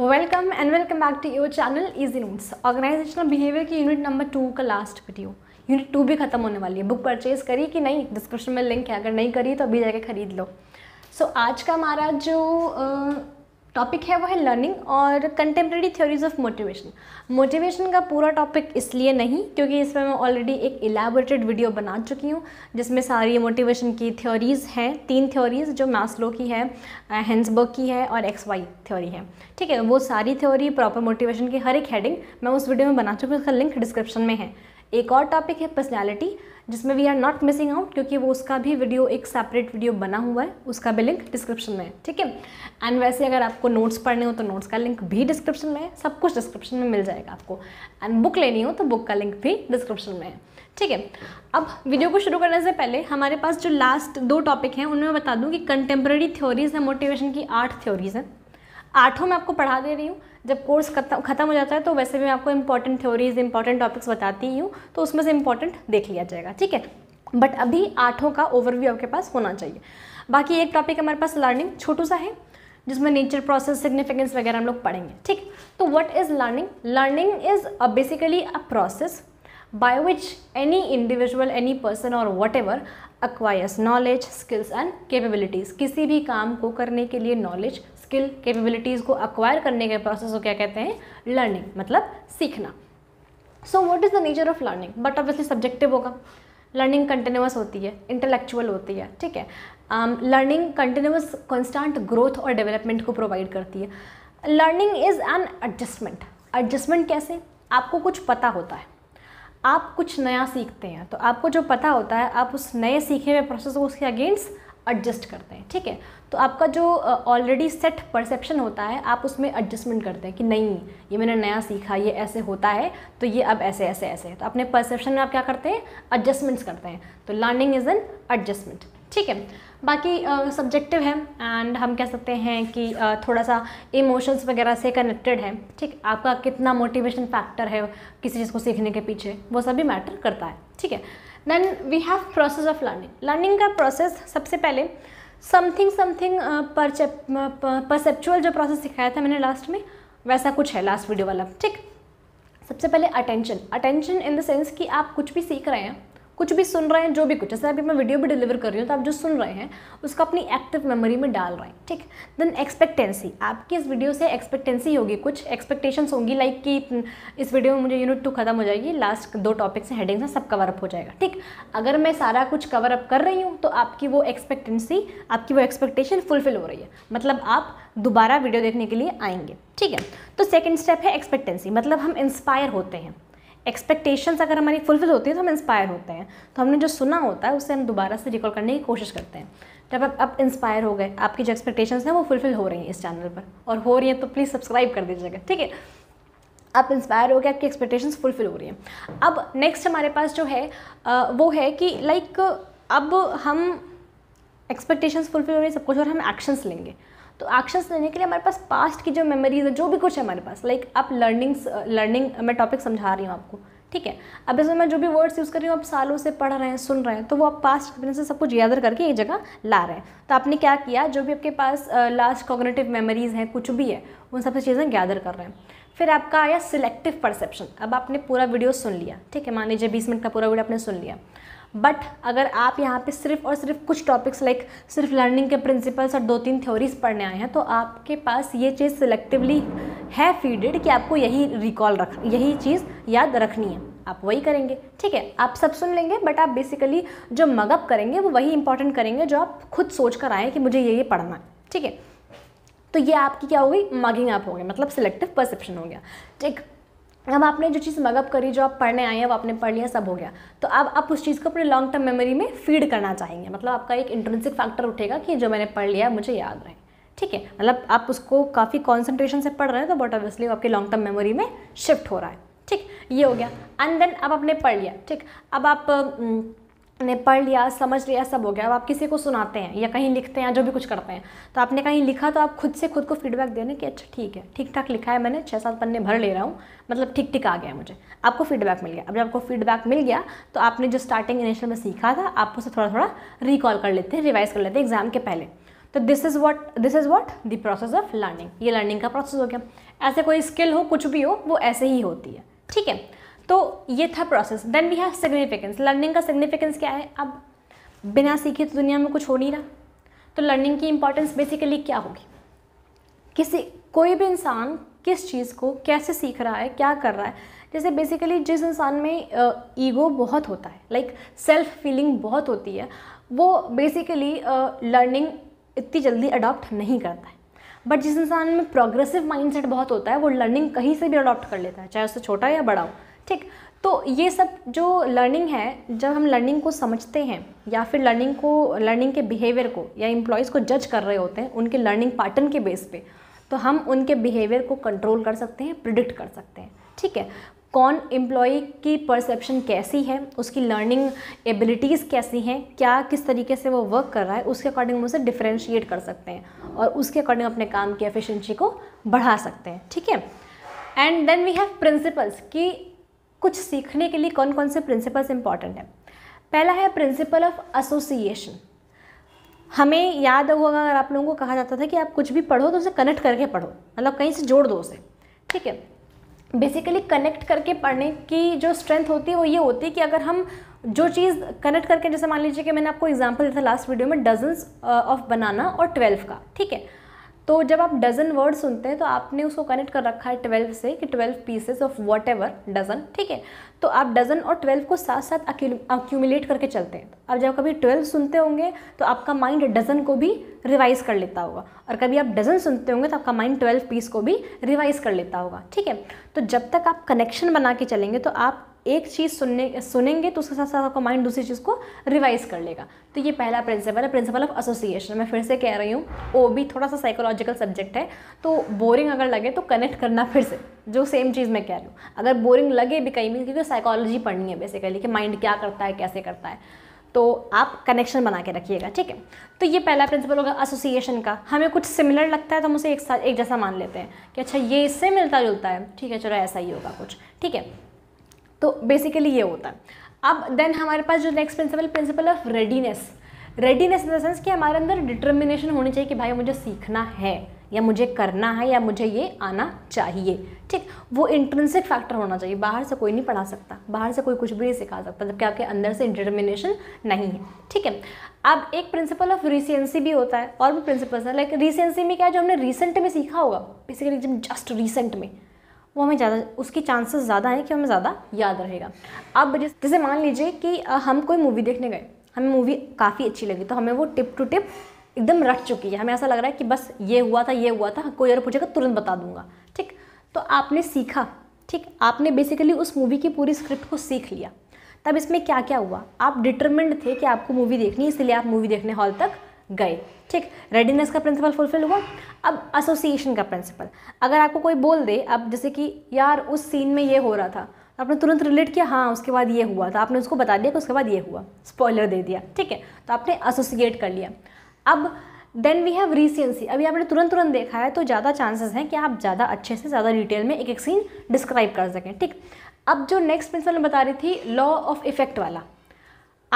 Welcome and welcome back to your channel easy notes organizational behaviour की unit number two का last video unit two भी खत्म होने वाली है बुक परचेज करी कि नहीं डिस्क्रिप्शन में लिंक है अगर नहीं करी तो अभी जाके खरीद लो सो so, आज का हमारा जो टॉपिक है वो है लर्निंग और contemporary theories of motivation motivation का पूरा टॉपिक इसलिए नहीं क्योंकि इसमें मैं ऑलरेडी एक इलेबोरेटेड वीडियो बना चुकी हूँ जिसमें सारी मोटिवेशन की थ्योरीज़ हैं तीन थ्योरीज़ जो मास्लो की है हैंसबर्ग की है और एक्स वाई थ्योरी है ठीक है वो सारी थ्योरी प्रॉपर मोटिवेशन की हर एक हेडिंग मैं उस वीडियो में बना चुकी हूँ उसका लिंक डिस्क्रिप्शन में है एक और टॉपिक है पर्सनैलिटी जिसमें we are not missing out क्योंकि वो उसका भी वीडियो एक सेपरेट वीडियो बना हुआ है उसका भी लिंक डिस्क्रिप्शन में है ठीक है एंड वैसे अगर आपको नोट्स पढ़ने हो तो नोट्स का लिंक भी डिस्क्रिप्शन में है सब कुछ डिस्क्रिप्शन में मिल जाएगा आपको एंड बुक लेनी हो तो बुक का लिंक भी डिस्क्रिप्शन में है ठीक है अब वीडियो को शुरू करने से पहले हमारे पास जो लास्ट दो टॉपिक हैं उनमें बता दूँ कि कंटेम्प्रेरी थ्योरीज हैं मोटिवेशन की आठ थ्योरीज हैं आठों में आपको पढ़ा दे रही हूँ जब कोर्स ख़त्म हो जाता है तो वैसे भी मैं आपको इंपॉर्टेंट थ्योरीज इंपॉर्टेंट टॉपिक्स बताती ही हूँ तो उसमें से इंपॉर्टेंट देख लिया जाएगा ठीक है बट अभी आठों का ओवरव्यू आपके पास होना चाहिए बाकी एक टॉपिक हमारे पास लर्निंग छोटू सा है जिसमें नेचर प्रोसेस सिग्निफिकेंस वगैरह हम लोग पढ़ेंगे ठीक तो what is learning learning is a basically a process which any individual any person और whatever acquires knowledge skills and capabilities किसी भी काम को करने के लिए नॉलेज स्किल कैपेबिलिटीज़ को अक्वायर करने के प्रोसेस को क्या कहते हैं लर्निंग मतलब सीखना so what is the nature of learning but obviously subjective होगा लर्निंग कंटिन्यूस होती है इंटेलेक्चुअल होती है ठीक है लर्निंग कंटिन्यूस कॉन्स्टेंट ग्रोथ और डेवलपमेंट को प्रोवाइड करती है learning is an adjustment adjustment कैसे आपको कुछ पता होता है आप कुछ नया सीखते हैं तो आपको जो पता होता है आप उस नए सीखे हुए प्रोसेस को उसके अगेंस्ट एडजस्ट करते हैं ठीक है तो आपका जो ऑलरेडी सेट परसेप्शन होता है आप उसमें एडजस्टमेंट करते हैं कि नहीं ये मैंने नया सीखा ये ऐसे होता है तो ये अब ऐसे ऐसे ऐसे तो अपने परसेप्शन में आप क्या करते हैं एडजस्टमेंट्स करते हैं तो लर्निंग इज़ एन एडजस्टमेंट ठीक है बाकी सब्जेक्टिव uh, है एंड हम कह सकते हैं कि uh, थोड़ा सा इमोशंस वगैरह से कनेक्टेड है ठीक आपका कितना मोटिवेशन फैक्टर है किसी चीज़ को सीखने के पीछे वो सभी मैटर करता है ठीक है then we have process of learning learning का प्रोसेस सबसे पहले समथिंग समथिंग परसेप्चुअल जो प्रोसेस सिखाया था मैंने लास्ट में वैसा कुछ है लास्ट वीडियो वाला ठीक सबसे पहले attention attention in the sense कि आप कुछ भी सीख रहे हैं कुछ भी सुन रहे हैं जो भी कुछ जैसे अभी मैं वीडियो भी डिलीवर कर रही हूँ तो आप जो सुन रहे हैं उसको अपनी एक्टिव मेमोरी में डाल रहे हैं ठीक देन एक्सपेक्टेंसी आपकी इस वीडियो से एक्सपेक्टेंसी होगी कुछ एक्सपेक्टेशंस होंगी लाइक कि हम्म, इस वीडियो में मुझे यूनिट टू खत्म हो जाएगी लास्ट दो टॉपिक्स से हेडिंग्स हैं सब कवर अप हो जाएगा ठीक अगर मैं सारा कुछ कवर अप कर रही हूँ तो आपकी वो एक्सपेक्टेंसी आपकी वो एक्सपेक्टेशन फुलफिल हो रही है मतलब आप दोबारा वीडियो देखने के लिए आएंगे ठीक है तो सेकेंड स्टेप है एक्सपेक्टेंसी मतलब हम इंस्पायर होते हैं एक्सपेक्टेशंस अगर हमारी फुलफिल होती है तो हम इंस्पायर होते हैं तो हमने जो सुना होता है उसे हम दोबारा से रिकॉल करने की कोशिश करते हैं जब आप अब इंस्पायर हो गए आपकी जो एक्सपेक्टेशंस हैं वो फुलफिल हो रही हैं इस चैनल पर और हो रही हैं तो प्लीज़ सब्सक्राइब कर दीजिएगा ठीक है आप इंस्पायर हो गए आपकी एक्सपेक्टेशंस फुलफिल हो रही हैं अब नेक्स्ट हमारे पास जो है वो है कि लाइक अब हम एक्सपेक्टेशंस फुलफिल हो रही है सब कुछ और हम एक्शंस लेंगे तो एक्शंस लेने के लिए हमारे पास पास्ट की जो मेमोरीज है जो भी कुछ है हमारे पास लाइक like, आप लर्निंग्स लर्निंग मैं टॉपिक समझा रही हूँ आपको ठीक है अब इसमें मैं जो भी वर्ड्स यूज़ कर रही हूँ आप सालों से पढ़ रहे हैं सुन रहे हैं तो वो आप पास्ट से सब कुछ गैदर करके एक जगह ला रहे हैं तो आपने क्या किया जो भी आपके पास लास्ट कॉग्नेटिव मेमोरीज हैं कुछ भी है उन सबसे चीज़ें गैदर कर रहे हैं फिर आपका आया सिलेक्टिव परसेप्शन अब आपने पूरा वीडियो सुन लिया ठीक है मान लीजिए बीस मिनट का पूरा वीडियो आपने सुन लिया बट अगर आप यहाँ पे सिर्फ और सिर्फ कुछ टॉपिक्स लाइक सिर्फ लर्निंग के प्रिंसिपल्स और दो तीन थ्योरीज पढ़ने आए हैं तो आपके पास ये चीज़ सिलेक्टिवली है फीडेड कि आपको यही रिकॉल रख यही चीज़ याद रखनी है आप वही करेंगे ठीक है आप सब सुन लेंगे बट आप बेसिकली जो मगअप करेंगे वो वही इंपॉर्टेंट करेंगे जो आप खुद सोच कर आए कि मुझे ये ये पढ़ना है ठीक है तो ये आपकी क्या हो गई मगिंग आप हो गया मतलब सिलेक्टिव परसेप्शन हो गया ठीक अब आपने जो चीज़ मगअप करी जो आप पढ़ने आए हैं वो आपने पढ़ लिया सब हो गया तो अब आप उस चीज़ को अपने लॉन्ग टर्म मेमोरी में फीड करना चाहेंगे मतलब आपका एक इंट्रेंसिक फैक्टर उठेगा कि जो मैंने पढ़ लिया मुझे याद रहे ठीक है मतलब आप उसको काफ़ी कॉन्सेंट्रेशन से पढ़ रहे हैं तो बट ऑब्वियसली आपकी लॉन्ग टर्म मेमोरी में शिफ्ट हो रहा है ठीक ये हो गया एंड देन अब आपने पढ़ लिया ठीक अब आप ने पढ़ लिया समझ लिया सब हो गया अब आप किसी को सुनाते हैं या कहीं लिखते हैं या जो भी कुछ करते हैं तो आपने कहीं लिखा तो आप खुद से खुद को फीडबैक देने कि अच्छा ठीक है ठीक ठाक लिखा है मैंने छः सात पन्ने भर ले रहा हूँ मतलब ठीक ठीक आ गया मुझे आपको फीडबैक मिल गया अब जब आपको फीडबैक मिल गया तो आपने जो स्टार्टिंग इनिशियल में सीखा था आप उसे थोड़ा थोड़ा रिकॉल कर लेते हैं रिवाइज कर लेते हैं एग्जाम के पहले तो this is what this is what the process of learning ये लर्निंग का प्रोसेस हो गया ऐसे कोई स्किल हो कुछ भी हो वो ऐसे ही होती है ठीक है तो ये था process then we have significance learning का सिग्निफिकेंस क्या है अब बिना सीखे तो दुनिया में कुछ हो नहीं रहा तो लर्निंग की इंपॉर्टेंस बेसिकली क्या होगी किसी कोई भी इंसान किस चीज़ को कैसे सीख रहा है क्या कर रहा है जैसे बेसिकली जिस इंसान में ईगो बहुत होता है लाइक सेल्फ फीलिंग बहुत होती है वो बेसिकली लर्निंग इतनी जल्दी अडॉप्ट नहीं करता है बट जिस इंसान में प्रोग्रेसिव माइंडसेट बहुत होता है वो लर्निंग कहीं से भी अडॉप्ट कर लेता है चाहे उससे छोटा या बड़ा हो ठीक तो ये सब जो लर्निंग है जब हम लर्निंग को समझते हैं या फिर लर्निंग को लर्निंग के बिहेवियर को या इम्प्लॉयज़ को जज कर रहे होते हैं उनके लर्निंग पैटर्न के बेस पे तो हम उनके बिहेवियर को कंट्रोल कर सकते हैं प्रिडिक्ट कर सकते हैं ठीक है कौन एम्प्लॉय की परसेप्शन कैसी है उसकी लर्निंग एबिलिटीज़ कैसी हैं क्या किस तरीके से वो वर्क कर रहा है उसके अकॉर्डिंग हम उसे डिफ्रेंशिएट कर सकते हैं और उसके अकॉर्डिंग अपने काम की एफिशिएंसी को बढ़ा सकते हैं ठीक है and then we have principles कि कुछ सीखने के लिए कौन कौन से प्रिंसिपल्स इंपॉर्टेंट हैं पहला है प्रिंसिपल ऑफ एसोसिएशन हमें याद होगा अगर आप लोगों को कहा जाता था कि आप कुछ भी पढ़ो तो उसे कनेक्ट करके पढ़ो मतलब कहीं से जोड़ दो उसे ठीक है बेसिकली कनेक्ट करके पढ़ने की जो स्ट्रेंथ होती है वो ये होती है कि अगर हम जो चीज़ कनेक्ट करके जैसे मान लीजिए कि मैंने आपको एग्जांपल दिया था लास्ट वीडियो में डजन्स ऑफ बनाना और ट्वेल्व का ठीक है तो जब आप डजन वर्ड सुनते हैं तो आपने उसको कनेक्ट कर रखा है ट्वेल्व से कि twelve pieces of whatever dozen ठीक है तो आप डजन और ट्वेल्व को साथ साथ अक्यूमुलेट करके चलते हैं अब जब कभी ट्वेल्व सुनते होंगे तो आपका माइंड डजन को भी रिवाइज़ कर लेता होगा और कभी आप डजन सुनते होंगे तो आपका माइंड ट्वेल्व पीस को भी रिवाइज़ कर लेता होगा ठीक है तो जब तक आप कनेक्शन बना के चलेंगे तो आप एक चीज़ सुनने सुनेंगे तो उसके साथ साथ आपका माइंड दूसरी चीज़ को रिवाइज कर लेगा तो ये पहला प्रिंसिपल है प्रिंसिपल ऑफ एसोसिएशन मैं फिर से कह रही हूँ ओ भी थोड़ा सा साइकोलॉजिकल सब्जेक्ट है तो बोरिंग अगर लगे तो कनेक्ट करना फिर से जो सेम चीज़ मैं कह रही हूँ अगर बोरिंग लगे भी कहीं भी क्योंकि साइकोलॉजी पढ़नी है बेसिकली कि माइंड क्या करता है कैसे करता है तो आप कनेक्शन बना के रखिएगा ठीक है तो ये पहला प्रिंसिपल होगा एसोसिएशन का हमें कुछ सिमिलर लगता है तो हम उसे एक साथ एक जैसा मान लेते हैं कि अच्छा ये इससे मिलता जुलता है ठीक है चलो ऐसा ही होगा कुछ ठीक है तो बेसिकली ये होता है अब देन हमारे पास जो next principle principle of readiness readiness in the sense कि हमारे अंदर डिटर्मिनेशन होनी चाहिए कि भाई मुझे सीखना है या मुझे करना है या मुझे ये आना चाहिए ठीक वो इंट्रेंसिक फैक्टर होना चाहिए बाहर से कोई नहीं पढ़ा सकता बाहर से कोई कुछ भी नहीं सिखा सकता जबकि आपके अंदर से डिटर्मिनेशन नहीं है ठीक है अब एक प्रिंसिपल ऑफ रिसेंसी भी होता है और भी प्रिंसिपल्स हैं लाइक रिसेंसी में क्या है जो हमने रिसेंट में सीखा होगा बेसिकली जस्ट रिसेंट में वो हमें ज़्यादा उसकी चांसेस ज़्यादा हैं कि हमें ज़्यादा याद रहेगा अब जैसे मान लीजिए कि हम कोई मूवी देखने गए हमें मूवी काफ़ी अच्छी लगी तो हमें वो टिप टू टिप एकदम रट चुकी है हमें ऐसा लग रहा है कि बस ये हुआ था ये हुआ था कोई अगर पूछेगा तुरंत बता दूंगा ठीक तो आपने सीखा ठीक आपने बेसिकली उस मूवी की पूरी स्क्रिप्ट को सीख लिया तब इसमें क्या क्या हुआ आप डिटर्मेंड थे कि आपको मूवी देखनी है इसलिए आप मूवी देखने हॉल तक गए ठीक रेडीनेस का प्रिंसिपल फुलफिल हुआ अब एसोसिएशन का प्रिंसिपल अगर आपको कोई बोल दे अब जैसे कि यार उस सीन में ये हो रहा था आपने तुरंत रिलेट किया हाँ उसके बाद ये हुआ था आपने उसको बता दिया कि उसके बाद ये हुआ स्पॉइलर दे दिया ठीक है तो आपने एसोसिएट कर लिया अब देन वी हैव रिसेंसी अभी आपने तुरंत तुरंत देखा है तो ज़्यादा चांसेस हैं कि आप ज़्यादा अच्छे से ज़्यादा डिटेल में एक एक सीन डिस्क्राइब कर सकें ठीक अब जो नेक्स्ट प्रिंसिपल बता रही थी लॉ ऑफ इफेक्ट वाला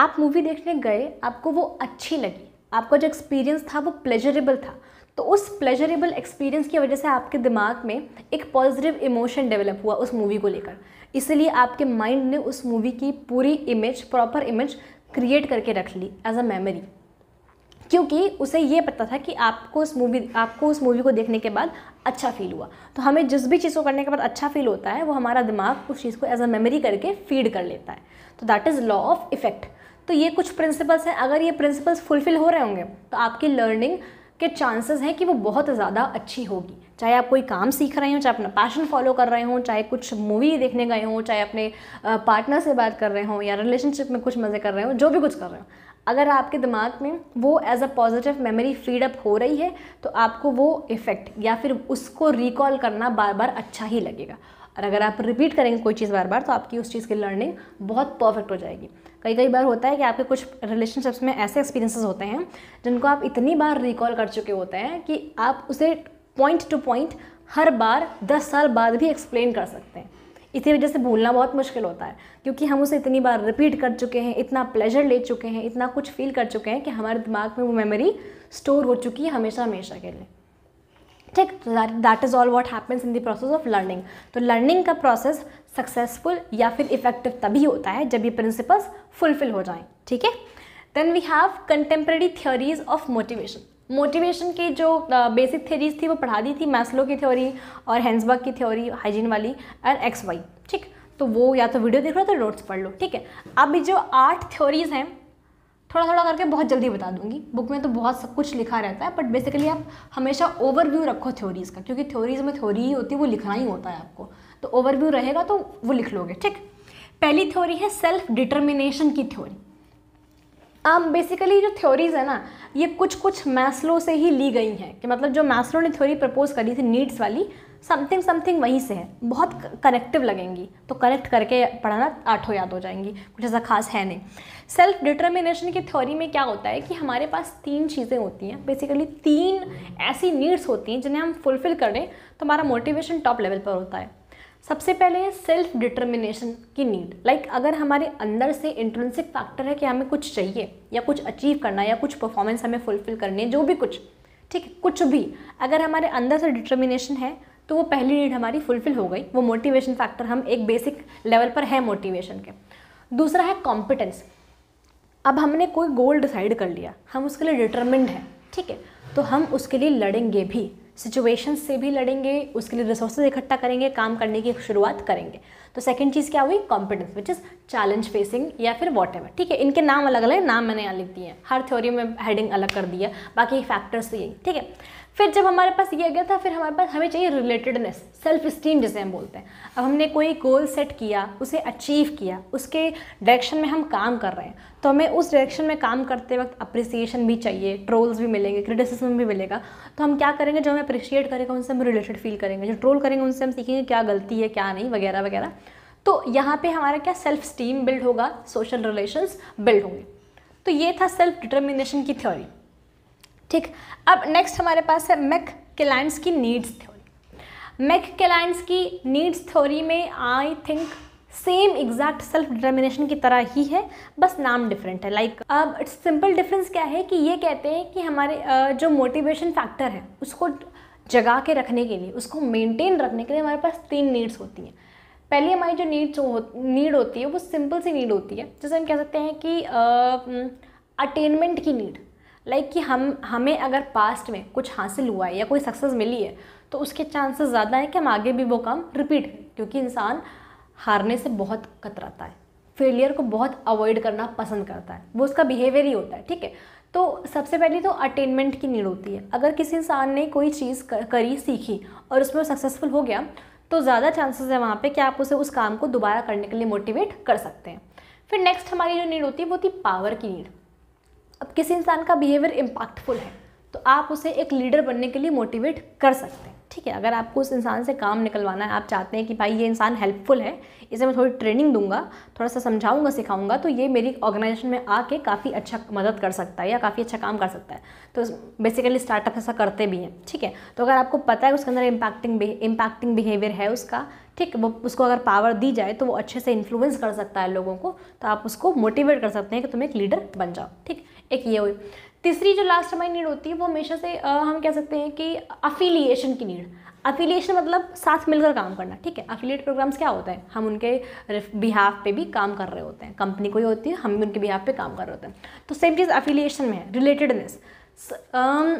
आप मूवी देखने गए आपको वो अच्छी लगी आपका जो एक्सपीरियंस था वो प्लेजरेबल था तो उस प्लेजरेबल एक्सपीरियंस की वजह से आपके दिमाग में एक पॉजिटिव इमोशन डेवलप हुआ उस मूवी को लेकर इसलिए आपके माइंड ने उस मूवी की पूरी इमेज प्रॉपर इमेज क्रिएट करके रख ली एज अ मेमोरी क्योंकि उसे ये पता था कि आपको उस मूवी आपको उस मूवी को देखने के बाद अच्छा फील हुआ तो हमें जिस भी चीज़ को करने के बाद अच्छा फील होता है वो हमारा दिमाग उस चीज़ को एज अ मेमोरी करके फीड कर लेता है तो that is law of effect तो ये कुछ प्रिंसिपल्स हैं अगर ये प्रिंसिपल्स फुलफिल हो रहे होंगे तो आपकी लर्निंग के चांसेस हैं कि वो बहुत ज़्यादा अच्छी होगी चाहे आप कोई काम सीख रहे हो चाहे अपना पैशन फॉलो कर रहे हों चाहे कुछ मूवी देखने गए हों चाहे अपने पार्टनर से बात कर रहे हों या रिलेशनशिप में कुछ मज़े कर रहे हों जो भी कुछ कर रहे हो अगर आपके दिमाग में वो as a positive memory feed up हो रही है तो आपको वो इफ़ेक्ट या फिर उसको रिकॉल करना बार बार अच्छा ही लगेगा और अगर आप रिपीट करेंगे कोई चीज़ बार बार तो आपकी उस चीज़ की लर्निंग बहुत परफेक्ट हो जाएगी कई कई बार होता है कि आपके कुछ रिलेशनशिप्स में ऐसे एक्सपीरियंसेस होते हैं जिनको आप इतनी बार रिकॉल कर चुके होते हैं कि आप उसे पॉइंट टू पॉइंट हर बार दस साल बाद भी एक्सप्लेन कर सकते हैं इसी वजह से भूलना बहुत मुश्किल होता है क्योंकि हम उसे इतनी बार रिपीट कर चुके हैं इतना प्लेजर ले चुके हैं इतना कुछ फील कर चुके हैं कि हमारे दिमाग में वो मेमोरी स्टोर हो चुकी है हमेशा हमेशा के लिए ठीक that is all what happens in the process of learning तो लर्निंग तो का प्रोसेस सक्सेसफुल या फिर इफेक्टिव तभी होता है जब ये प्रिंसिपल्स फुलफिल हो जाएं ठीक है then we have contemporary theories of motivation motivation की जो बेसिक थियोरीज थी वो पढ़ा दी थी मैस्लो की थ्योरी और हैंसबर्ग की थ्योरी हाइजीन वाली एंड एक्स वाई ठीक तो वो या तो वीडियो देख रहे हो तो नोट्स पढ़ लो ठीक है अभी जो आठ थ्योरीज हैं थोड़ा थोड़ा करके बहुत जल्दी बता दूंगी बुक में तो बहुत सब कुछ लिखा रहता है बट बेसिकली आप हमेशा ओवरव्यू रखो थ्योरीज़ का क्योंकि थ्योरीज़ में थ्योरी ही होती है वो लिखना ही होता है आपको तो ओवरव्यू रहेगा तो वो लिख लोगे ठीक पहली थ्योरी है सेल्फ डिटर्मिनेशन की थ्योरी आम बेसिकली जो थ्योरीज़ है ना ये कुछ कुछ मैस्लो से ही ली गई हैं कि मतलब जो मैस्लो ने थ्योरी प्रपोज करी थी नीड्स वाली समथिंग समथिंग वहीं से है बहुत कनेक्टिव लगेंगी तो कनेक्ट करके पढ़ाना आठों याद हो जाएंगी कुछ ऐसा खास है नहीं सेल्फ डिटर्मिनेशन की थ्योरी में क्या होता है कि हमारे पास तीन चीज़ें होती हैं बेसिकली तीन ऐसी नीड्स होती हैं जिन्हें हम फुलफ़िल करें तो हमारा मोटिवेशन टॉप लेवल पर होता है सबसे पहले है सेल्फ डिटर्मिनेशन की नीड लाइक like, अगर हमारे अंदर से इंट्रेंसिक फैक्टर है कि हमें कुछ चाहिए या कुछ अचीव करना या कुछ परफॉर्मेंस हमें फुलफिल करनी है जो भी कुछ ठीक है कुछ भी अगर हमारे अंदर से डिटर्मिनेशन है तो वो पहली नीड हमारी फुलफिल हो गई वो मोटिवेशन फैक्टर हम एक बेसिक लेवल पर है मोटिवेशन के दूसरा है कॉम्पिटेंस अब हमने कोई गोल डिसाइड कर लिया हम उसके लिए डिटर्मिंड हैं ठीक है तो हम उसके लिए लड़ेंगे भी सिचुएशंस से भी लड़ेंगे उसके लिए रिसोर्सेज इकट्ठा करेंगे काम करने की शुरुआत करेंगे तो सेकंड चीज़ क्या हुई competence which is challenge facing या फिर वॉट एवर ठीक है इनके नाम अलग अलग नाम मैंने यहाँ लिख दिए हैं हर थ्योरी में हेडिंग अलग कर दी है बाकी फैक्टर्स तो यही ठीक है फिर जब हमारे पास ये आ गया था फिर हमारे पास हमें चाहिए रिलेटेडनेस सेल्फ इस्टीम जिसे हम बोलते हैं अब हमने कोई गोल सेट किया उसे अचीव किया उसके डायरेक्शन में हम काम कर रहे हैं तो हमें उस डायरेक्शन में काम करते वक्त अप्रिसिएशन भी चाहिए ट्रोल्स भी मिलेंगे क्रिटिसिज्म भी मिलेगा तो हम क्या करेंगे जो हमें अप्रिशिएट करेगा उनसे हम रिलेटेड फील करेंगे जो ट्रोल करेंगे उनसे हम सीखेंगे क्या गलती है क्या नहीं वगैरह वगैरह तो यहाँ पे हमारा क्या सेल्फ स्टीम बिल्ड होगा सोशल रिलेशंस बिल्ड होंगे तो ये था सेल्फ डिटर्मिनेशन की थ्योरी ठीक अब नेक्स्ट हमारे पास है मैक क्लाइंट्स की नीड्स थ्योरी मैक क्लाइंट्स की नीड्स थ्योरी में I think same exact self determination की तरह ही है बस नाम डिफरेंट है लाइक अब सिंपल डिफरेंस क्या है कि ये कहते हैं कि हमारे uh, जो मोटिवेशन फैक्टर है उसको जगा के रखने के लिए उसको मेंटेन रखने के लिए हमारे पास तीन नीड्स होती हैं पहली हमारी जो नीड्स हो, नीड होती है वो सिंपल सी नीड होती है जैसे हम कह सकते हैं कि अटेनमेंट uh, की नीड लाइक like कि हम हमें अगर पास्ट में कुछ हासिल हुआ है या कोई सक्सेस मिली है तो उसके चांसेस ज़्यादा हैं कि हम आगे भी वो काम रिपीट करें क्योंकि इंसान हारने से बहुत कतराता है फेलियर को बहुत अवॉइड करना पसंद करता है वो उसका बिहेवियर ही होता है ठीक है तो सबसे पहले तो अटेनमेंट की नीड होती है अगर किसी इंसान ने कोई चीज़ करी सीखी और उसमें सक्सेसफुल हो गया तो ज़्यादा चांसेस है वहाँ पे कि आप उसे उस काम को दोबारा करने के लिए मोटिवेट कर सकते हैं फिर नेक्स्ट हमारी जो नीड होती है वो होती पावर की नीड अब किसी इंसान का बिहेवियर इम्पैक्टफुल है तो आप उसे एक लीडर बनने के लिए मोटिवेट कर सकते हैं ठीक है अगर आपको उस इंसान से काम निकलवाना है आप चाहते हैं कि भाई ये इंसान हेल्पफुल है इसे मैं थोड़ी ट्रेनिंग दूंगा थोड़ा सा समझाऊंगा सिखाऊंगा तो ये मेरी ऑर्गेनाइजेशन में आके काफ़ी अच्छा मदद कर सकता है या काफ़ी अच्छा काम कर सकता है तो बेसिकली स्टार्टअप ऐसा करते भी हैं ठीक है तो अगर आपको पता है उसके अंदर इम्पैक्टिंग इम्पैक्टिंग बिहेवियर है उसका ठीक वो उसको अगर पावर दी जाए तो वो अच्छे से इन्फ्लुएंस कर सकता है लोगों को तो आप उसको मोटिवेट कर सकते हैं कि तुम एक लीडर बन जाओ ठीक है एक ये हुई तीसरी जो लास्ट हमारी नीड होती है वो हमेशा से आ, हम कह सकते हैं कि अफिलिएशन की नीड अफिलिएशन मतलब साथ मिलकर काम करना ठीक है अफिलिएट प्रोग्राम्स क्या होते हैं हम उनके बिहाफ पे भी काम कर रहे होते हैं कंपनी कोई होती है हम भी उनके बिहाफ पे काम कर रहे होते हैं तो सेम चीज़ अफिलिएशन में है रिलेटेडनेस हम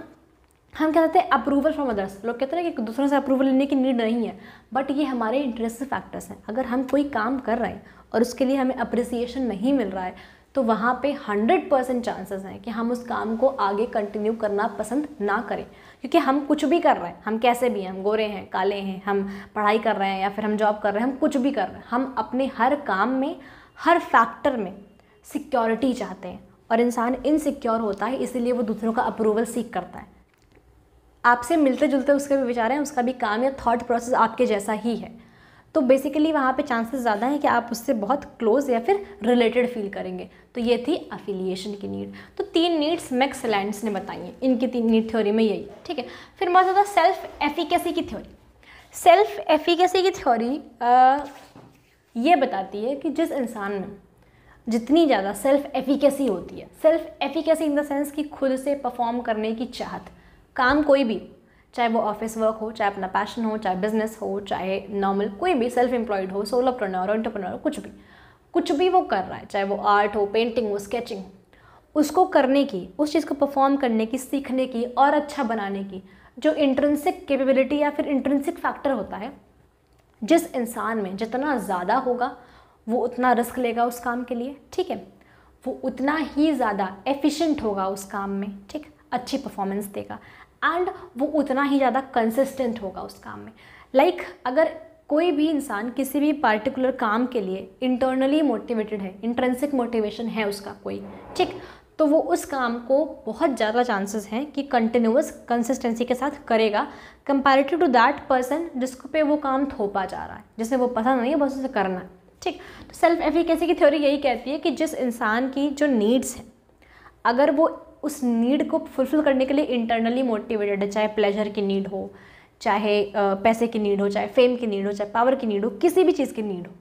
क्या कहते हैं अप्रूवल फ्रॉम अदर्स लोग कहते हैं ना कि दूसरों से अप्रूवल लेने की नीड नहीं है बट ये हमारे इंटरेस्ट फैक्टर्स हैं अगर हम कोई काम कर रहे हैं और उसके लिए हमें अप्रिसिएशन नहीं मिल रहा है तो वहाँ पे 100 परसेंट चांसेस हैं कि हम उस काम को आगे कंटिन्यू करना पसंद ना करें क्योंकि हम कुछ भी कर रहे हैं हम कैसे भी हैं हम गोरे हैं काले हैं हम पढ़ाई कर रहे हैं या फिर हम जॉब कर रहे हैं हम कुछ भी कर रहे हैं हम अपने हर काम में हर फैक्टर में सिक्योरिटी चाहते हैं और इंसान इनसिक्योर होता है इसीलिए वो दूसरों का अप्रूवल सीख करता है आपसे मिलते जुलते उसके भी विचार हैं उसका भी काम या थाट प्रोसेस आपके जैसा ही है तो बेसिकली वहाँ पे चांसेस ज़्यादा हैं कि आप उससे बहुत क्लोज या फिर रिलेटेड फील करेंगे तो ये थी अफिलिएशन की नीड तो तीन नीड्स मैक्स लैंड्स ने बताई हैं इनकी तीन नीड थ्योरी में यही ठीक है फिर बहुत ज़्यादा सेल्फ एफिकेसी की थ्योरी सेल्फ एफिकेसी की थ्योरी ये बताती है कि जिस इंसान में जितनी ज़्यादा सेल्फ एफिकेसी होती है self efficacy in the sense कि खुद से परफॉर्म करने की चाहत काम कोई भी चाहे वो ऑफिस वर्क हो चाहे अपना पैशन हो चाहे बिजनेस हो चाहे नॉर्मल कोई भी सेल्फ एम्प्लॉयड हो सोलो प्रोनर और इंटरप्रनर कुछ भी कुछ भी वो कर रहा है चाहे वो आर्ट हो पेंटिंग हो स्केचिंग उसको करने की उस चीज़ को परफॉर्म करने की सीखने की और अच्छा बनाने की जो इंट्रेंसिक कैपेबिलिटी या फिर इंट्रेंसिक फैक्टर होता है जिस इंसान में जितना ज़्यादा होगा वो उतना रिस्क लेगा उस काम के लिए ठीक है वो उतना ही ज़्यादा एफिशिएंट होगा उस काम में ठीक अच्छी परफॉर्मेंस देगा एंड वो उतना ही ज़्यादा कंसिस्टेंट होगा उस काम में लाइक like, अगर कोई भी इंसान किसी भी पार्टिकुलर काम के लिए इंटरनली मोटिवेटेड है इंट्रेंसिक मोटिवेशन है उसका कोई ठीक तो वो उस काम को बहुत ज़्यादा चांसेस हैं कि कंटिन्यूस कंसिस्टेंसी के साथ करेगा कंपेरेटिव टू दैट पर्सन जिसको पे वो काम थोपा जा रहा है जिसे वो पसंद नहीं है बस उसे करना है ठीक तो सेल्फ एफिकेसी की थ्योरी यही कहती है कि जिस इंसान की जो नीड्स हैं अगर वो उस नीड को फुलफ़िल करने के लिए इंटरनली मोटिवेटेड है चाहे प्लेजर की नीड हो चाहे पैसे की नीड हो चाहे फेम की नीड हो चाहे पावर की नीड हो किसी भी चीज़ की नीड हो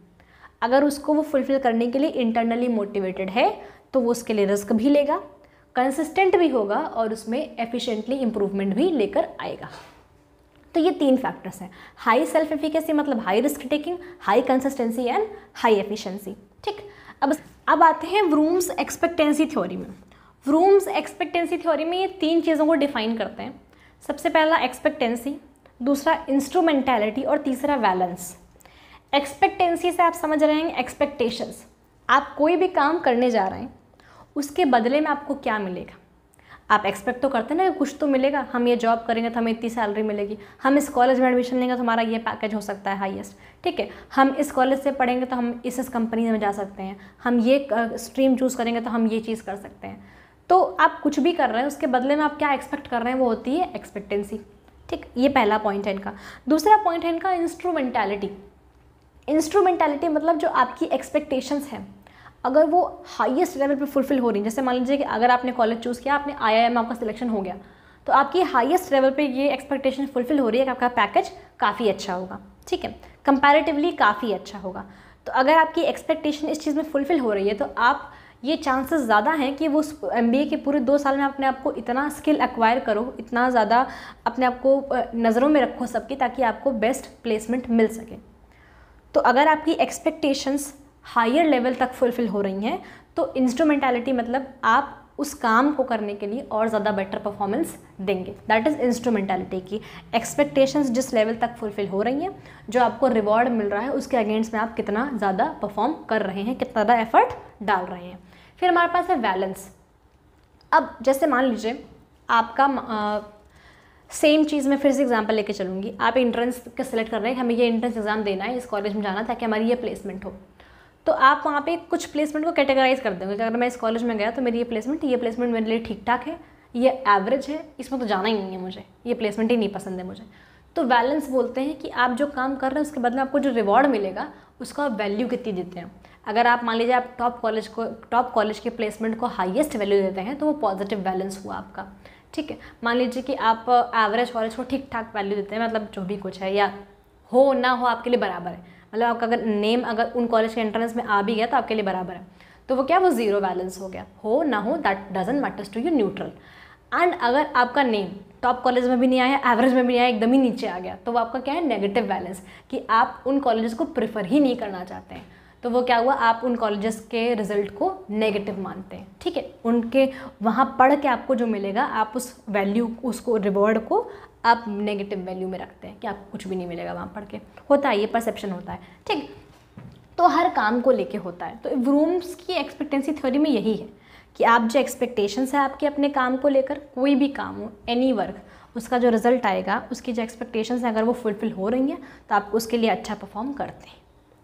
अगर उसको वो फुलफ़िल करने के लिए इंटरनली मोटिवेटेड है तो वो उसके लिए रिस्क भी लेगा कंसिस्टेंट भी होगा और उसमें एफिशिएंटली इम्प्रूवमेंट भी लेकर आएगा तो ये तीन फैक्टर्स हैं हाई सेल्फ एफिकेसी मतलब high risk taking high consistency and high efficiency ठीक अब अब आते हैं व्रूम्स एक्सपेक्टेंसी थ्योरी में रूम्स एक्सपेक्टेंसी थ्योरी में ये तीन चीज़ों को डिफाइन करते हैं सबसे पहला एक्सपेक्टेंसी दूसरा इंस्ट्रूमेंटैलिटी और तीसरा वैलेंस एक्सपेक्टेंसी से आप समझ रहे हैं एक्सपेक्टेशंस आप कोई भी काम करने जा रहे हैं उसके बदले में आपको क्या मिलेगा आप एक्सपेक्ट तो करते ना कुछ तो मिलेगा हम ये जॉब करेंगे तो हमें इतनी सैलरी मिलेगी हम इस कॉलेज में एडमिशन लेंगे तो हमारा ये पैकेज हो सकता है हाईएस्ट ठीक है हम इस कॉलेज से पढ़ेंगे तो हम इस इस कंपनी में जा सकते हैं हम ये स्ट्रीम चूज़ करेंगे तो हम ये चीज़ कर सकते हैं तो आप कुछ भी कर रहे हैं उसके बदले में आप क्या एक्सपेक्ट कर रहे हैं वो होती है एक्सपेक्टेंसी ठीक ये पहला पॉइंट है इनका दूसरा पॉइंट है इनका इंस्ट्रूमेंटैलिटी इंस्ट्रूमेंटैलिटी मतलब जो आपकी एक्सपेक्टेशंस हैं अगर वो हाईएस्ट लेवल पे फुलफिल हो रही हैं जैसे मान लीजिए कि अगर आपने कॉलेज चूज़ किया आपने आई एम आपका सिलेक्शन हो गया तो आपकी हाईएस्ट लेवल पे ये एक्सपेक्टेशन फुलफिल हो रही है कि आपका पैकेज काफ़ी अच्छा होगा ठीक है कंपैरेटिवली काफ़ी अच्छा होगा तो अगर आपकी एक्सपेक्टेशन इस चीज़ में फुलफिल हो रही है तो आप ये चांसेस ज़्यादा हैं कि वो एम के पूरे दो साल में अपने आप को इतना स्किल एक्वायर करो इतना ज़्यादा अपने आप को नज़रों में रखो सबकी ताकि आपको बेस्ट प्लेसमेंट मिल सके तो अगर आपकी एक्सपेक्टेशंस हायर लेवल तक फुलफ़िल हो रही हैं तो इंस्ट्रूमेंटैलिटी मतलब आप उस काम को करने के लिए और ज़्यादा बेटर परफॉर्मेंस देंगे दैट इज़ इंस्ट्रूमेंटैलिटी की एक्सपेक्टेशंस जिस लेवल तक फुलफ़िल हो रही हैं जो आपको रिवॉर्ड मिल रहा है उसके अगेंस्ट में आप कितना ज़्यादा परफॉर्म कर रहे हैं कितना ज़्यादा एफर्ट डाल रहे हैं फिर हमारे पास है वैलेंस अब जैसे मान लीजिए आपका सेम चीज़ मैं फिर से एग्जांपल लेके चलूँगी आप इंट्रेंस का सिलेक्ट कर रहे हैं हमें ये इंट्रेंस एग्ज़ाम देना है इस कॉलेज में जाना ताकि हमारी ये प्लेसमेंट हो तो आप वहाँ पे कुछ प्लेसमेंट को कैटेगराइज कर देंगे अगर मैं इस कॉलेज में गया तो मेरी ये प्लेसमेंट ये प्लेसमेंट मेरे लिए ठीक ठाक है ये एवरेज है इसमें तो जाना ही नहीं है मुझे ये प्लेसमेंट ही नहीं पसंद है मुझे तो बैलेंस बोलते हैं कि आप जो काम कर रहे हैं उसके बदले आपको जो रिवॉर्ड मिलेगा उसका वैल्यू कितनी देते हैं अगर आप मान लीजिए आप टॉप कॉलेज को टॉप कॉलेज के प्लेसमेंट को हाईएस्ट वैल्यू देते हैं तो वो पॉजिटिव बैलेंस हुआ आपका ठीक है मान लीजिए कि आप एवरेज uh, कॉलेज को ठीक ठाक वैल्यू देते हैं मतलब जो भी कुछ है या हो ना हो आपके लिए बराबर है मतलब आपका अगर नेम अगर उन कॉलेज के एंट्रेंस में आ भी गया तो आपके लिए बराबर है तो वो क्या वो ज़ीरो बैलेंस हो गया हो ना हो that doesn't matters to you neutral and अगर आपका नेम टॉप कॉलेज में भी नहीं आया एवरेज में भी नहीं आया एकदम ही नीचे आ गया तो वो आपका क्या है नेगेटिव बैलेंस कि आप उन कॉलेज को प्रिफर ही नहीं करना चाहते हैं तो वो क्या हुआ आप उन कॉलेजेस के रिजल्ट को नेगेटिव मानते हैं ठीक है उनके वहाँ पढ़ के आपको जो मिलेगा आप उस वैल्यू उसको रिवॉर्ड को आप नेगेटिव वैल्यू में रखते हैं कि आपको कुछ भी नहीं मिलेगा वहाँ पढ़ के होता है ये परसेप्शन होता है ठीक तो हर काम को लेके होता है तो रूम्स की एक्सपेक्टेंसी थ्योरी में यही है कि आप जो एक्सपेक्टेशंस है आपके अपने काम को लेकर कोई भी काम हो एनी वर्क उसका जो रिज़ल्ट आएगा उसकी जो एक्सपेक्टेशंस अगर वो फुलफ़िल हो रही हैं तो आप उसके लिए अच्छा परफॉर्म करते हैं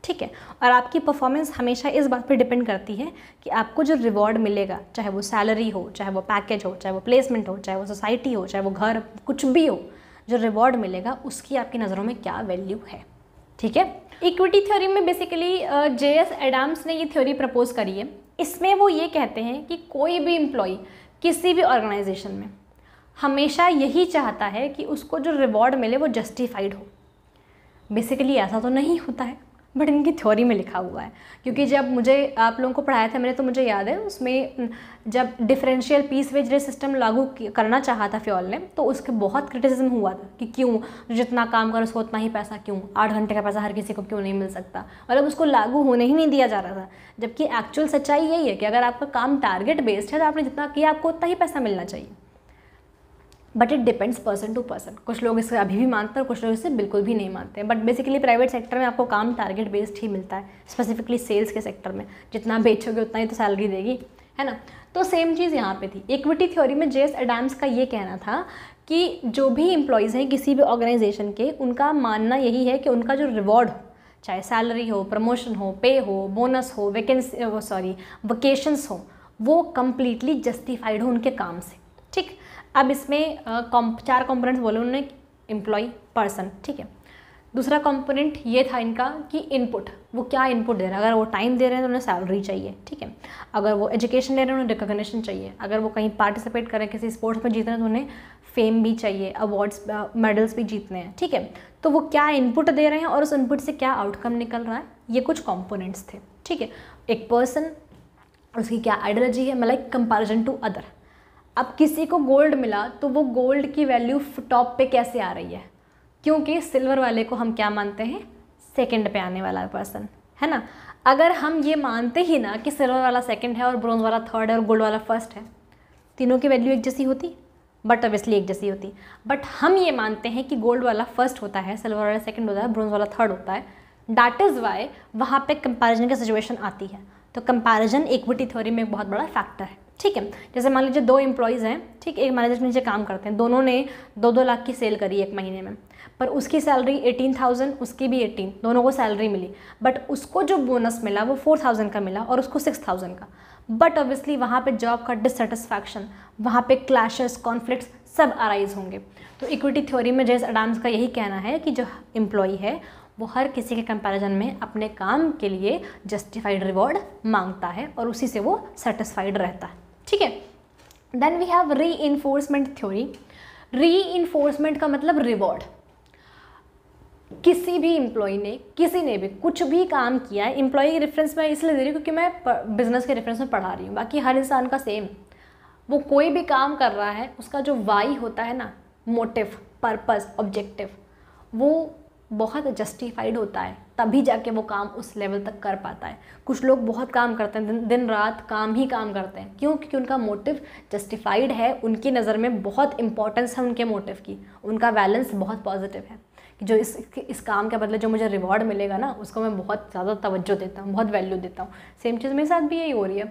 ठीक है और आपकी परफॉर्मेंस हमेशा इस बात पर डिपेंड करती है कि आपको जो रिवॉर्ड मिलेगा चाहे वो सैलरी हो चाहे वो पैकेज हो चाहे वो प्लेसमेंट हो चाहे वो सोसाइटी हो चाहे वो घर कुछ भी हो जो रिवॉर्ड मिलेगा उसकी आपकी नज़रों में क्या वैल्यू है ठीक है इक्विटी थ्योरी में बेसिकली जे एस एडाम्स ने ये थ्योरी प्रपोज करी है इसमें वो ये कहते हैं कि कोई भी इम्प्लॉई किसी भी ऑर्गेनाइजेशन में हमेशा यही चाहता है कि उसको जो रिवॉर्ड मिले वो जस्टिफाइड हो बेसिकली ऐसा तो नहीं होता है बट इनकी थ्योरी में लिखा हुआ है क्योंकि हम्म। जब मुझे आप लोगों को पढ़ाया था मैंने तो मुझे याद है उसमें जब differential piece wage rate system लागू करना चाहा था फ्योल ने तो उसके बहुत क्रिटिसिज्म हुआ था कि क्यों जितना काम करो उसको उतना ही पैसा क्यों आठ घंटे का पैसा हर किसी को क्यों नहीं मिल सकता मतलब उसको लागू होने ही नहीं दिया जा रहा था जबकि एक्चुअल सच्चाई यही है कि अगर आपका काम टारगेट बेस्ड है तो आपने जितना किया आपको उतना ही पैसा मिलना चाहिए but it depends person to person कुछ लोग इसे अभी भी मानते हैं कुछ लोग इसे बिल्कुल भी नहीं मानते बट बेसिकली प्राइवेट सेक्टर में आपको काम टारगेट बेस्ड ही मिलता है स्पेसिफिकली सेल्स के सेक्टर में जितना बेचोगे उतना ही तो सैलरी देगी है ना तो सेम चीज़ यहाँ पे थी इक्विटी थ्योरी में जेएस एडाम्स का ये कहना था कि जो भी इम्प्लॉयज़ हैं किसी भी ऑर्गेनाइजेशन के उनका मानना यही है कि उनका जो रिवॉर्ड चाहे सैलरी हो प्रमोशन हो पे हो बोनस हो वैकेंसी सॉरी वकेशंस हो वो कम्प्लीटली जस्टिफाइड हो उनके काम से ठीक अब इसमें कॉम्प चार कॉम्पोनेंट्स बोले उन्होंने एम्प्लॉय पर्सन ठीक है दूसरा कंपोनेंट ये था इनका कि इनपुट वो क्या इनपुट दे रहे हैं अगर वो टाइम दे रहे हैं तो उन्हें सैलरी चाहिए ठीक है अगर वो एजुकेशन दे रहे हैं उन्हें रिकोगशन चाहिए अगर वो कहीं पार्टिसिपेट करें किसी स्पोर्ट्स में जीत रहे हैं तो उन्हें फेम भी चाहिए अवार्ड्स मेडल्स भी जीतने हैं ठीक है तो वो क्या इनपुट दे रहे हैं और उस इनपुट से क्या आउटकम निकल रहा है ये कुछ कॉम्पोनेंट्स थे ठीक है एक पर्सन उसकी क्या आइडियोलॉजी है मैं लाइक कंपेरिजन टू अदर अब किसी को गोल्ड मिला तो वो गोल्ड की वैल्यू टॉप पे कैसे आ रही है क्योंकि सिल्वर वाले को हम क्या मानते हैं सेकंड पे आने वाला पर्सन है ना अगर हम ये मानते ही ना कि सिल्वर वाला सेकंड है और ब्रॉन्ज वाला थर्ड है और गोल्ड वाला फर्स्ट है तीनों की वैल्यू एक जैसी होती बट ऑब्वियसली एक जैसी होती बट हम ये मानते हैं कि गोल्ड वाला फर्स्ट होता है सिल्वर वाला सेकंड होता है ब्रॉन्ज वाला थर्ड होता है डैट इज़ वाई वहाँ पे कंपैरिजन की सिचुएशन आती है तो कंपैरिजन इक्विटी थ्योरी में एक बहुत बड़ा फैक्टर है ठीक है जैसे मान लीजिए दो एम्प्लॉयज़ हैं ठीक एक मैनेजर नीचे काम करते हैं दोनों ने दो दो लाख की सेल करी एक महीने में पर उसकी सैलरी एटीन थाउजेंड उसकी भी एटीन दोनों को सैलरी मिली बट उसको जो बोनस मिला वो फोर थाउजेंड का मिला और उसको सिक्स थाउजेंड का बट ऑब्वियसली वहाँ पे जॉब का डिससेटिस्फैक्शन वहाँ पे क्लैशेस कॉन्फ्लिक्ट्स सब अराइज होंगे तो इक्विटी थ्योरी में जेस अडाम्स का यही कहना है कि जो एम्प्लॉई है वो हर किसी के कंपैरिजन में अपने काम के लिए जस्टिफाइड रिवॉर्ड मांगता है और उसी से वो सेटिस्फाइड रहता है ठीक है then we have reinforcement theory reinforcement का मतलब रिवॉर्ड किसी भी एम्प्लॉय ने किसी ने भी कुछ भी काम किया है एम्प्लॉय के रेफरेंस में इसलिए दे रही हूँ क्योंकि मैं बिजनेस के रेफरेंस में पढ़ा रही हूँ बाकी हर इंसान का सेम वो कोई भी काम कर रहा है उसका जो वाई होता है ना मोटिव पर्पस ऑब्जेक्टिव वो बहुत जस्टिफाइड होता है तभी जाके वो काम उस लेवल तक कर पाता है कुछ लोग बहुत काम करते हैं दिन, दिन रात काम ही काम करते हैं क्यों क्योंकि उनका मोटिव जस्टिफाइड है उनकी नज़र में बहुत इंपॉर्टेंस है उनके मोटिव की उनका बैलेंस बहुत पॉजिटिव है कि जो इस इस काम के बदले जो मुझे रिवॉर्ड मिलेगा ना उसको मैं बहुत ज़्यादा तवज्जो देता हूँ बहुत वैल्यू देता हूँ सेम चीज़ मेरे साथ भी यही हो रही है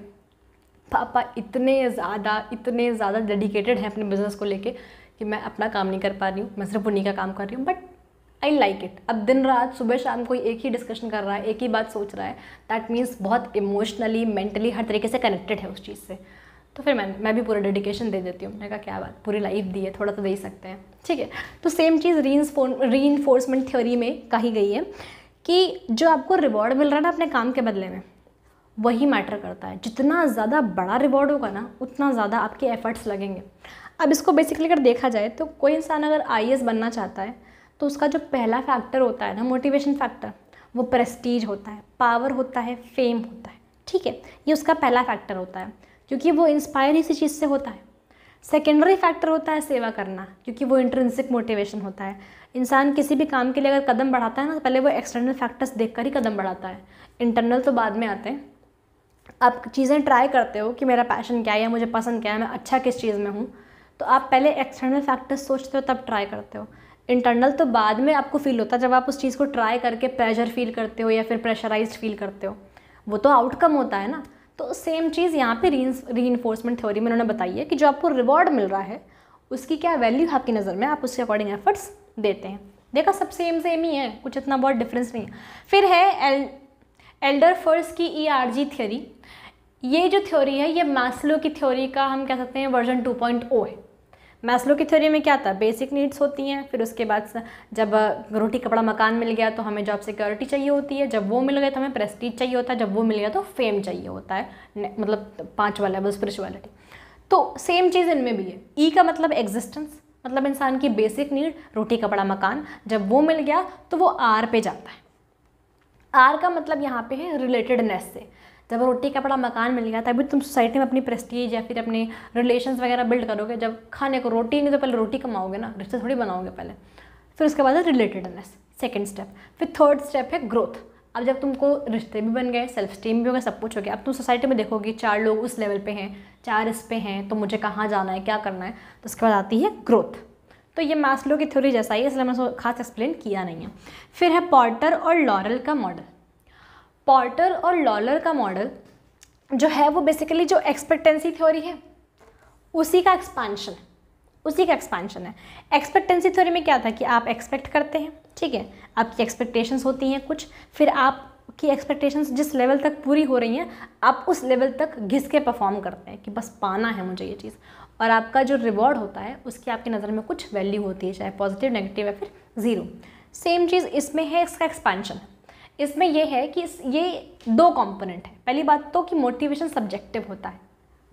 पापा इतने ज़्यादा इतने ज़्यादा डेडिकेटेड हैं अपने बिज़नेस को लेके कि मैं अपना काम नहीं कर पा रही हूँ मैं सिर्फ उन्हीं का काम कर रही हूँ बट आई लाइक इट अब दिन रात सुबह शाम कोई एक ही डिस्कशन कर रहा है एक ही बात सोच रहा है दैट मीन्स बहुत इमोशनली मेंटली हर तरीके से कनेक्टेड है उस चीज़ से तो फिर मैं मैं भी पूरा डेडिकेशन दे देती हूँ मैंने कहा क्या बात पूरी लाइफ दी है थोड़ा तो दे ही सकते हैं ठीक है तो सेम चीज़ री इन्फोर्समेंट थ्योरी में कही गई है कि जो आपको रिवॉर्ड मिल रहा है ना अपने काम के बदले में वही मैटर करता है जितना ज़्यादा बड़ा रिवॉर्ड होगा ना उतना ज़्यादा आपके एफर्ट्स लगेंगे अब इसको बेसिकली अगर देखा जाए तो कोई इंसान अगर आई बनना चाहता है तो उसका जो पहला फैक्टर होता है ना मोटिवेशन फैक्टर वो प्रेस्टीज होता है पावर होता है फेम होता है ठीक है ये उसका पहला फैक्टर होता है क्योंकि वो इंस्पायर इसी चीज़ से होता है सेकेंडरी फैक्टर होता है सेवा करना क्योंकि वो इंट्रेंसिक मोटिवेशन होता है इंसान किसी भी काम के लिए अगर कदम बढ़ाता है ना तो पहले वो एक्सटर्नल फैक्टर्स देख ही कदम बढ़ाता है इंटरनल तो बाद में आते हैं आप चीज़ें ट्राई करते हो कि मेरा पैशन क्या है या मुझे पसंद क्या है मैं अच्छा किस चीज़ में हूँ तो आप पहले एक्सटर्नल फैक्टर्स सोचते हो तब ट्राई करते हो इंटरनल तो बाद में आपको फील होता है जब आप उस चीज़ को ट्राई करके प्रेशर फील करते हो या फिर प्रेशराइज फील करते हो वो तो आउटकम होता है ना तो सेम चीज़ यहाँ पे री इन्फोर्समेंट थ्योरी में उन्होंने बताई है कि जो आपको रिवॉर्ड मिल रहा है उसकी क्या वैल्यू है आपकी नज़र में आप उसके अकॉर्डिंग एफर्ट्स देते हैं देखा सब सेम सेम ही है कुछ इतना बहुत डिफरेंस नहीं है फिर है एल एल्डर फर्स की ई आर जी थ्योरी ये जो थ्योरी है ये मैस्लो की थ्योरी का हम कह सकते हैं वर्जन टू पॉइंट ओ है मैस्लो की थ्योरी में क्या था बेसिक नीड्स होती हैं फिर उसके बाद जब रोटी कपड़ा मकान मिल गया तो हमें जॉब सिक्योरिटी चाहिए होती है जब वो मिल गया तो हमें प्रेस्टीज चाहिए होता है जब वो मिल गया तो फेम चाहिए होता है मतलब पाँचवा लेवल स्पिरिचुअलिटी तो सेम चीज़ इनमें भी है ई e का मतलब एग्जिस्टेंस मतलब इंसान की बेसिक नीड रोटी कपड़ा मकान जब वो मिल गया तो वो आर पे जाता है आर का मतलब यहाँ पे है रिलेटेडनेस से जब रोटी कपड़ा मकान मिल गया तभी तुम सोसाइटी में अपनी प्रेस्टीज या फिर अपने रिलेशन वगैरह बिल्ड करोगे जब खाने को रोटी नहीं तो पहले रोटी कमाओगे ना रिश्ते थोड़ी बनाओगे पहले फिर उसके बाद है रिलेटेडनेस सेकेंड स्टेप फिर थर्ड स्टेप है ग्रोथ अब जब तुमको रिश्ते भी बन गए सेल्फ स्टीम भी हो गया सब कुछ हो गया अब तुम सोसाइटी में देखोगे चार लोग उस लेवल पे हैं चार इस पे हैं तो मुझे कहाँ जाना है क्या करना है तो उसके बाद आती है ग्रोथ तो ये मैसलो की थ्योरी जैसा ही है इसलिए मैंने खास एक्सप्लेन किया नहीं है फिर है पॉर्टर और लॉरल का मॉडल पॉर्टर और लॉलर का मॉडल जो है वो बेसिकली जो एक्सपेक्टेंसी थ्योरी है उसी का एक्सपांशन है उसी का एक्सपांशन है एक्सपेक्टेंसी थ्योरी में क्या था कि आप एक्सपेक्ट करते हैं ठीक है आपकी एक्सपेक्टेशंस होती हैं कुछ फिर आपकी एक्सपेक्टेशंस जिस लेवल तक पूरी हो रही हैं आप उस लेवल तक घिस के परफॉर्म करते हैं कि बस पाना है मुझे ये चीज़ और आपका जो रिवॉर्ड होता है उसकी आपकी नज़र में कुछ वैल्यू होती है चाहे पॉजिटिव नेगेटिव या फिर ज़ीरो सेम चीज़ इसमें है इसका एक्सपेंशन इसमें यह है कि ये दो कंपोनेंट है पहली बात तो कि मोटिवेशन सब्जेक्टिव होता है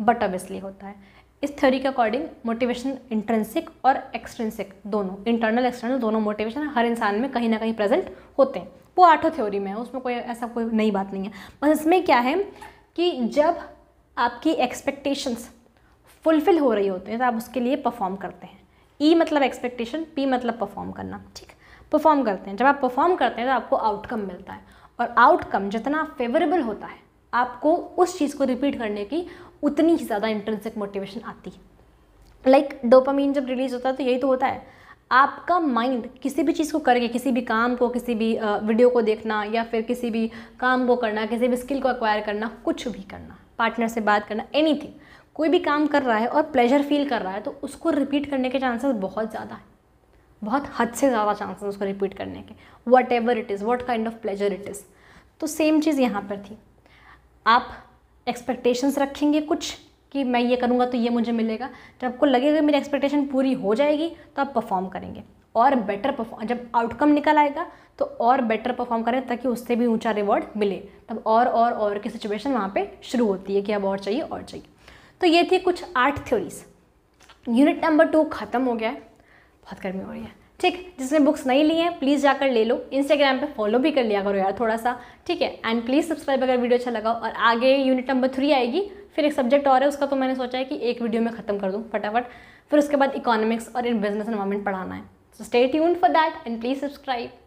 बट ऑबियसली होता है इस थ्योरी के अकॉर्डिंग मोटिवेशन इंट्रेंसिक और एक्सट्रेंसिक दोनों इंटरनल एक्सटर्नल दोनों मोटिवेशन हर इंसान में कहीं ना कहीं प्रेजेंट होते हैं वो आठों थ्योरी में है उसमें कोई ऐसा कोई नई बात नहीं है बस इसमें क्या है कि जब आपकी एक्सपेक्टेशंस फुलफ़िल हो रही होती हैं तो आप उसके लिए परफॉर्म करते हैं ई e मतलब एक्सपेक्टेशन पी मतलब परफॉर्म करना ठीक है परफॉर्म करते हैं जब आप परफॉर्म करते हैं तो आपको आउटकम मिलता है और आउटकम जितना फेवरेबल होता है आपको उस चीज़ को रिपीट करने की उतनी ही ज़्यादा इंट्रेंसिक मोटिवेशन आती है लाइक डोपामीन जब रिलीज़ होता है तो यही तो होता है आपका माइंड किसी भी चीज़ को करके किसी भी काम को किसी भी वीडियो को देखना या फिर किसी भी काम को करना किसी भी स्किल को एक्वायर करना कुछ भी करना पार्टनर से बात करना एनीथिंग कोई भी काम कर रहा है और प्लेजर फील कर रहा है तो उसको रिपीट करने के चांसेस बहुत ज़्यादा है बहुत हद से ज़्यादा चांसेस उसको रिपीट करने के whatever it is what kind of pleasure it is तो सेम चीज़ यहाँ पर थी आप एक्सपेक्टेशंस रखेंगे कुछ कि मैं ये करूँगा तो ये मुझे मिलेगा जब आपको लगेगा मेरी एक्सपेक्टेशन पूरी हो जाएगी तो आप परफॉर्म करेंगे और बेटर परफॉर्म जब आउटकम निकल आएगा तो और बेटर परफॉर्म करें ताकि उससे भी ऊंचा रिवॉर्ड मिले तब और और और की सिचुएशन वहाँ पे शुरू होती है कि अब और चाहिए और चाहिए तो ये थी कुछ आठ थ्योरीज यूनिट नंबर टू ख़त्म हो गया है बहुत गर्मी हो रही है ठीक जिसने बुक्स नहीं ली हैं प्लीज़ जाकर ले लो इंस्टाग्राम पे फॉलो भी कर लिया करो यार थोड़ा सा ठीक है एंड प्लीज़ सब्सक्राइब अगर वीडियो अच्छा लगा और आगे यूनिट नंबर थ्री आएगी फिर एक सब्जेक्ट और है उसका तो मैंने सोचा है कि एक वीडियो में ख़त्म कर दूँ फटाफट फिर उसके बाद इकोनॉमिक्स और इन बिजनेस इन्वायरमेंट पढ़ाना है so stay tune for that and please subscribe